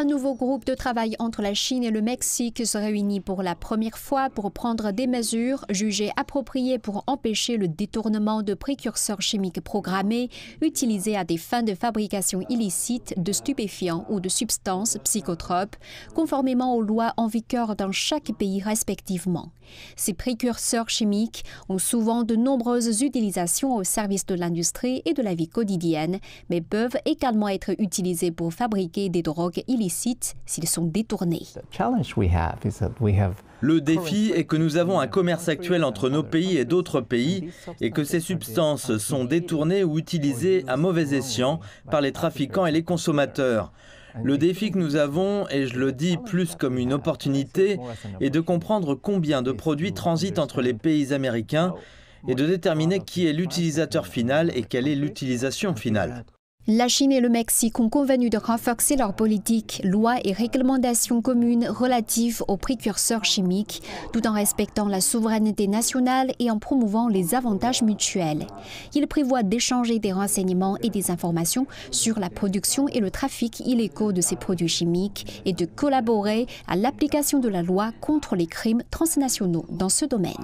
un nouveau groupe de travail entre la Chine et le Mexique se réunit pour la première fois pour prendre des mesures jugées appropriées pour empêcher le détournement de précurseurs chimiques programmés utilisés à des fins de fabrication illicite de stupéfiants ou de substances psychotropes, conformément aux lois en vigueur dans chaque pays respectivement. Ces précurseurs chimiques ont souvent de nombreuses utilisations au service de l'industrie et de la vie quotidienne, mais peuvent également être utilisés pour fabriquer des drogues illicites s'ils sont détournés. Le défi est que nous avons un commerce actuel entre nos pays et d'autres pays et que ces substances sont détournées ou utilisées à mauvais escient par les trafiquants et les consommateurs. Le défi que nous avons, et je le dis plus comme une opportunité, est de comprendre combien de produits transitent entre les pays américains et de déterminer qui est l'utilisateur final et quelle est l'utilisation finale. La Chine et le Mexique ont convenu de renforcer leurs politiques, lois et réglementations communes relatives aux précurseurs chimiques, tout en respectant la souveraineté nationale et en promouvant les avantages mutuels. Ils prévoient d'échanger des renseignements et des informations sur la production et le trafic illégaux de ces produits chimiques et de collaborer à l'application de la loi contre les crimes transnationaux dans ce domaine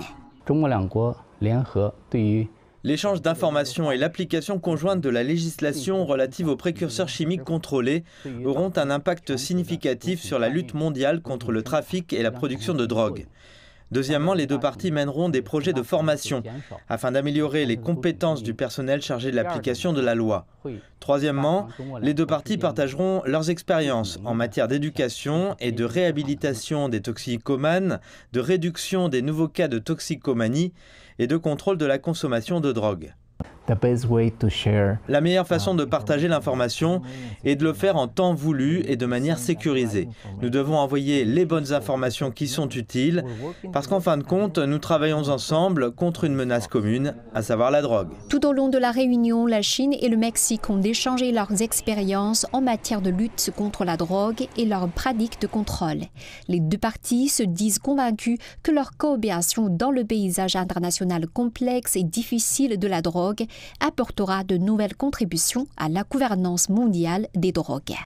l'échange d'informations et l'application conjointe de la législation relative aux précurseurs chimiques contrôlés auront un impact significatif sur la lutte mondiale contre le trafic et la production de drogue. Deuxièmement, les deux parties mèneront des projets de formation afin d'améliorer les compétences du personnel chargé de l'application de la loi. Troisièmement, les deux parties partageront leurs expériences en matière d'éducation et de réhabilitation des toxicomanes, de réduction des nouveaux cas de toxicomanie et de contrôle de la consommation de drogue. La meilleure façon de partager l'information est de le faire en temps voulu et de manière sécurisée. Nous devons envoyer les bonnes informations qui sont utiles parce qu'en fin de compte, nous travaillons ensemble contre une menace commune, à savoir la drogue. Tout au long de la réunion, la Chine et le Mexique ont échangé leurs expériences en matière de lutte contre la drogue et leurs pratiques de contrôle. Les deux parties se disent convaincues que leur coopération dans le paysage international complexe et difficile de la drogue apportera de nouvelles contributions à la gouvernance mondiale des drogues.